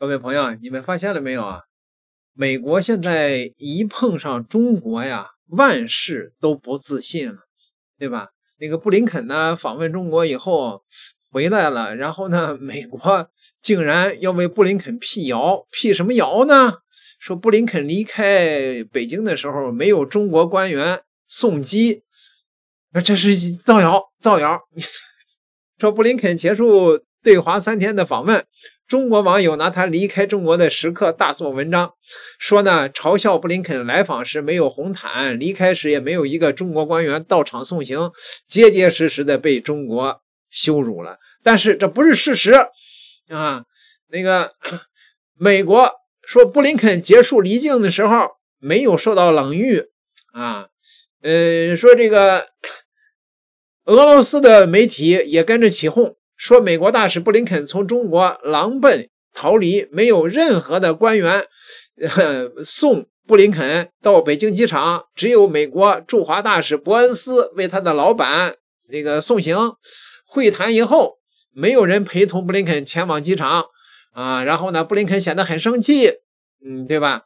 各位朋友，你们发现了没有啊？美国现在一碰上中国呀，万事都不自信了，对吧？那个布林肯呢，访问中国以后回来了，然后呢，美国竟然要为布林肯辟谣，辟什么谣呢？说布林肯离开北京的时候没有中国官员送机，那这是造谣！造谣！说布林肯结束对华三天的访问。中国网友拿他离开中国的时刻大做文章，说呢嘲笑布林肯来访时没有红毯，离开时也没有一个中国官员到场送行，结结实实的被中国羞辱了。但是这不是事实啊！那个 美国说布林肯结束离境的时候没有受到冷遇啊，呃，说这个俄罗斯的媒体也跟着起哄。说美国大使布林肯从中国狼狈逃离，没有任何的官员 送布林肯到北京机场，只有美国驻华大使伯恩斯为他的老板那个送行。会谈以后，没有人陪同布林肯前往机场啊。然后呢，布林肯显得很生气，嗯，对吧？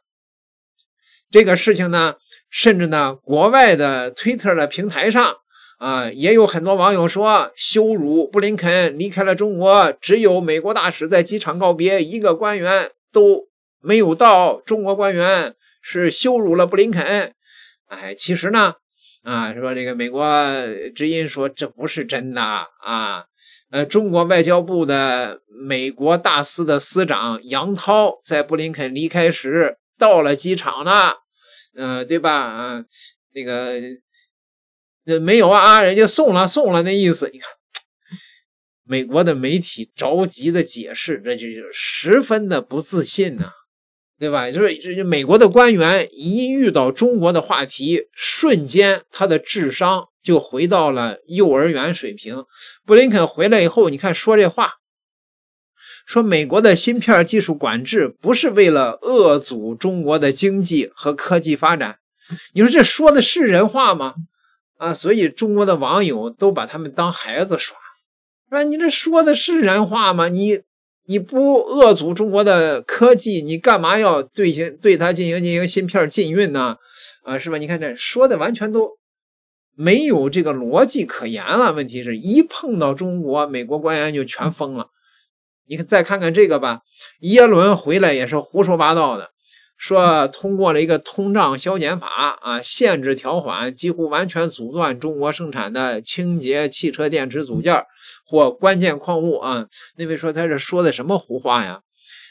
这个事情呢，甚至呢，国外的推特的平台上。啊，也有很多网友说羞辱布林肯离开了中国，只有美国大使在机场告别，一个官员都没有到。中国官员是羞辱了布林肯。哎，其实呢，啊，说这个美国知音说这不是真的啊。呃，中国外交部的美国大司的司长杨涛在布林肯离开时到了机场呢，嗯，对吧？嗯，那个。那没有啊啊，人家送了送了那意思。你看，美国的媒体着急的解释，这就十分的不自信呐，对吧？就是美国的官员一遇到中国的话题，瞬间他的智商就回到了幼儿园水平。布林肯回来以后，你看说这话，说美国的芯片技术管制不是为了遏阻中国的经济和科技发展，你说这说的是人话吗？啊，所以中国的网友都把他们当孩子耍，说你这说的是人话吗？你你不扼阻中国的科技，你干嘛要对行对他进行进行芯片禁运呢？啊，是吧？你看这说的完全都没有这个逻辑可言了。问题是一碰到中国，美国官员就全疯了。你再看看这个吧，耶伦回来也是胡说八道的。说通过了一个通胀削减法啊，限制条款几乎完全阻断中国生产的清洁汽车电池组件或关键矿物啊。那位说他是说的什么胡话呀？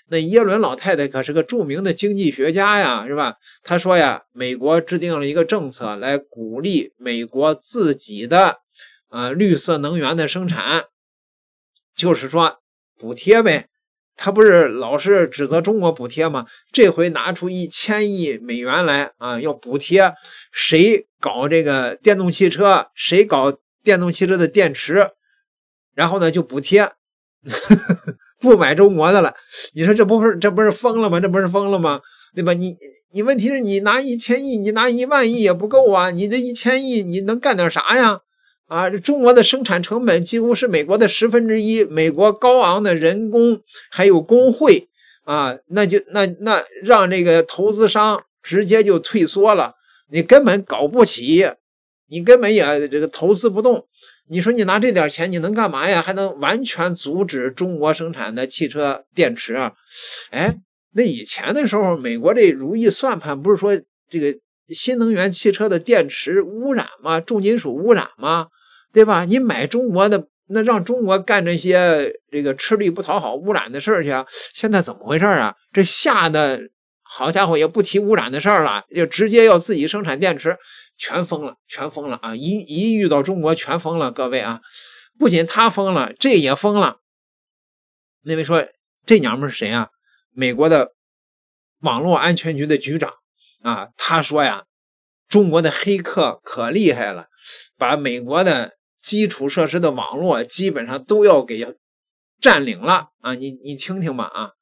那耶伦老太太可是个著名的经济学家呀，是吧？她说呀，美国制定了一个政策来鼓励美国自己的啊绿色能源的生产，就是说补贴呗。他不是老是指责中国补贴吗？这回拿出一千亿美元来啊，要补贴谁搞这个电动汽车，谁搞电动汽车的电池，然后呢就补贴，不买中国的了。你说这不是这不是疯了吗？这不是疯了吗？对吧？你你问题是你拿一千亿，你拿一万亿也不够啊。你这一千亿你能干点啥呀？啊，中国的生产成本几乎是美国的十分之一，美国高昂的人工还有工会啊，那就那那让这个投资商直接就退缩了，你根本搞不起，你根本也这个投资不动。你说你拿这点钱你能干嘛呀？还能完全阻止中国生产的汽车电池啊？哎，那以前的时候，美国这如意算盘不是说这个新能源汽车的电池污染吗？重金属污染吗？对吧？你买中国的，那让中国干这些这个吃力不讨好、污染的事儿去啊？现在怎么回事啊？这吓得好家伙，也不提污染的事儿了，就直接要自己生产电池，全疯了，全疯了啊！一一遇到中国，全疯了，各位啊！不仅他疯了，这也疯了。那位说这娘们是谁啊？美国的网络安全局的局长啊，他说呀，中国的黑客可厉害了，把美国的基础设施的网络基本上都要给占领了啊！你你听听吧啊。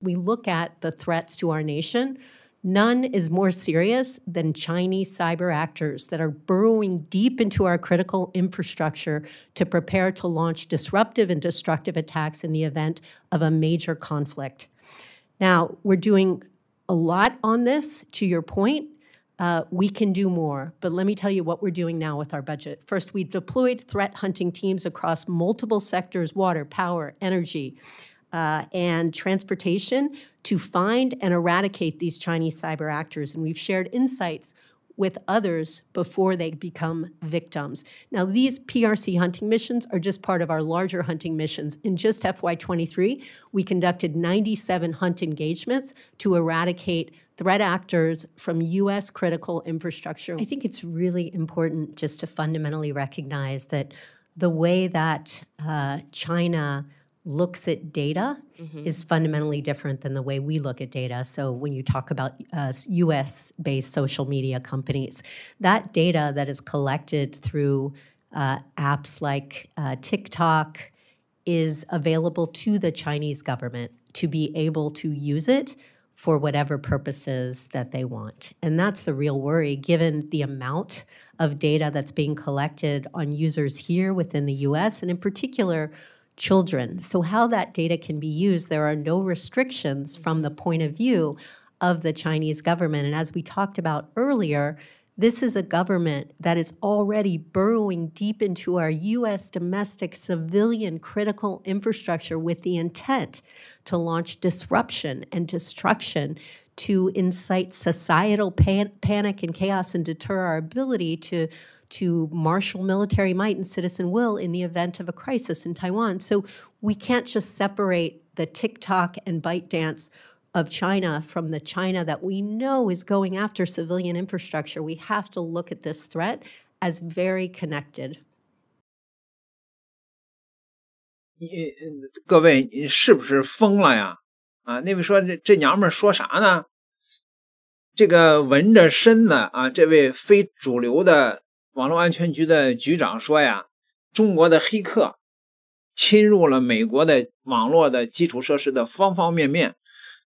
We look at the threats to our nation. None is more serious than Chinese cyber actors that are burrowing deep into our critical infrastructure to prepare to launch disruptive and destructive attacks in the event of a major conflict. Now, we're doing a lot on this, to your point. Uh, we can do more, but let me tell you what we're doing now with our budget. First, we've deployed threat hunting teams across multiple sectors water, power, energy, uh, and transportation to find and eradicate these Chinese cyber actors. And we've shared insights with others before they become victims. Now, these PRC hunting missions are just part of our larger hunting missions. In just FY23, we conducted 97 hunt engagements to eradicate threat actors from U.S. critical infrastructure. I think it's really important just to fundamentally recognize that the way that uh, China looks at data mm-hmm. is fundamentally different than the way we look at data. So when you talk about uh, US based social media companies, that data that is collected through uh, apps like uh, TikTok is available to the Chinese government to be able to use it for whatever purposes that they want. And that's the real worry given the amount of data that's being collected on users here within the US and in particular children. So, how that data can be used, there are no restrictions from the point of view of the Chinese government. And as we talked about earlier, this is a government that is already burrowing deep into our U.S. domestic civilian critical infrastructure with the intent to launch disruption and destruction to incite societal pan- panic and chaos and deter our ability to to marshal military might and citizen will in the event of a crisis in Taiwan. So we can't just separate the TikTok and Byte Dance of China from the China that we know is going after civilian infrastructure. We have to look at this threat as very connected. 你各位，你是不是疯了呀？啊，那位说这这娘们儿说啥呢？这个纹着身子啊，这位非主流的网络安全局的局长说呀，中国的黑客侵入了美国的网络的基础设施的方方面面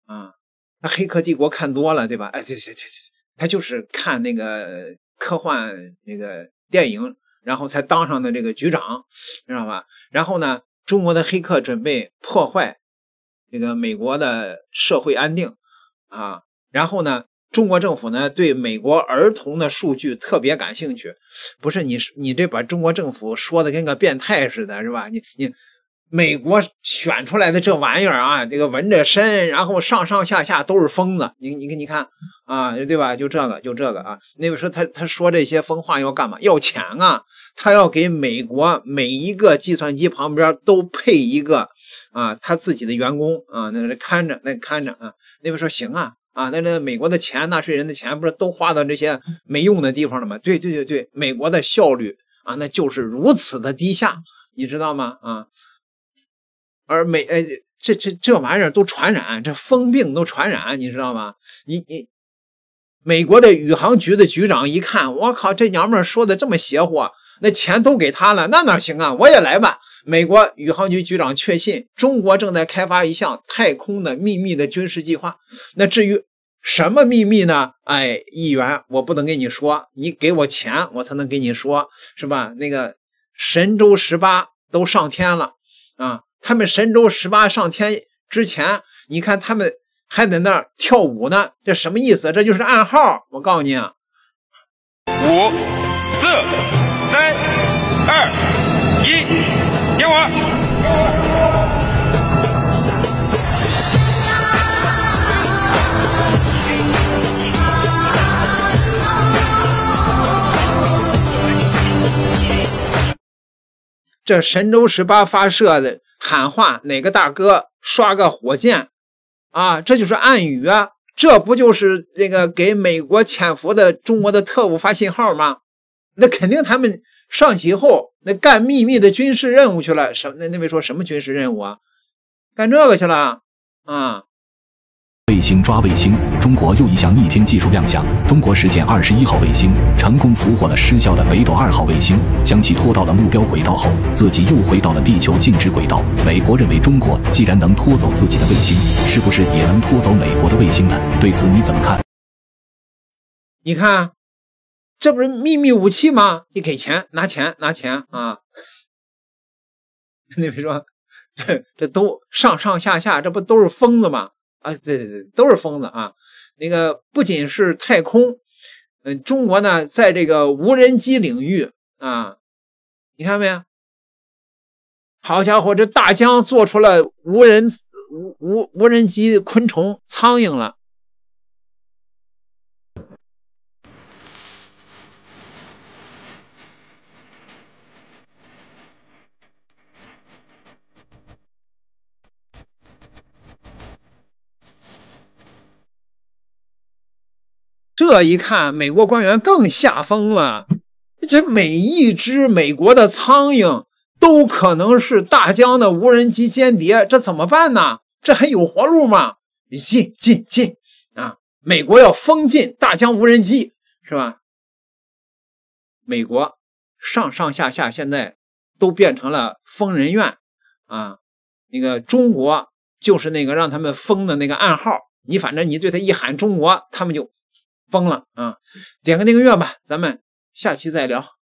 啊！他黑客帝国看多了对吧？哎，对对对对，他就是看那个科幻那个电影，然后才当上的这个局长，知道吧？然后呢，中国的黑客准备破坏这个美国的社会安定啊！然后呢？中国政府呢，对美国儿童的数据特别感兴趣。不是你，你这把中国政府说的跟个变态似的，是吧？你你美国选出来的这玩意儿啊，这个纹着身，然后上上下下都是疯子。你你看你看啊，对吧？就这个就这个啊。那位说他他说这些疯话要干嘛？要钱啊！他要给美国每一个计算机旁边都配一个啊，他自己的员工啊，那看着那看着啊。那位说行啊。啊，那那美国的钱、纳税人的钱不是都花到这些没用的地方了吗？对对对对，美国的效率啊，那就是如此的低下，你知道吗？啊，而美哎，这这这玩意儿都传染，这疯病都传染，你知道吗？你你，美国的宇航局的局长一看，我靠，这娘们儿说的这么邪乎，那钱都给他了，那哪行啊？我也来吧。美国宇航局局长确信，中国正在开发一项太空的秘密的军事计划。那至于。什么秘密呢？哎，议员，我不能跟你说，你给我钱，我才能跟你说，是吧？那个神舟十八都上天了啊！他们神舟十八上天之前，你看他们还在那儿跳舞呢，这什么意思？这就是暗号，我告诉你，五四三二。这神舟十八发射的喊话，哪个大哥刷个火箭，啊，这就是暗语啊，这不就是那个给美国潜伏的中国的特务发信号吗？那肯定他们上席后那干秘密的军事任务去了。什么那那位说什么军事任务啊？干这个去了啊？卫星抓卫星，中国又一项逆天技术亮相。中国实践二十一号卫星成功俘获了失效的北斗二号卫星，将其拖到了目标轨道后，自己又回到了地球静止轨道。美国认为，中国既然能拖走自己的卫星，是不是也能拖走美国的卫星呢？对此你怎么看？你看，这不是秘密武器吗？你给钱，拿钱，拿钱啊！你别说，这这都上上下下，这不都是疯子吗？啊，对对对，都是疯子啊！那个不仅是太空，嗯，中国呢，在这个无人机领域啊，你看没有？好家伙，这大疆做出了无人无无无人机昆虫苍蝇了。这一看，美国官员更吓疯了。这每一只美国的苍蝇都可能是大疆的无人机间谍，这怎么办呢？这还有活路吗？进进进啊！美国要封禁大疆无人机，是吧？美国上上下下现在都变成了疯人院啊！那个中国就是那个让他们封的那个暗号，你反正你对他一喊中国，他们就。疯了啊！点个订阅吧，咱们下期再聊。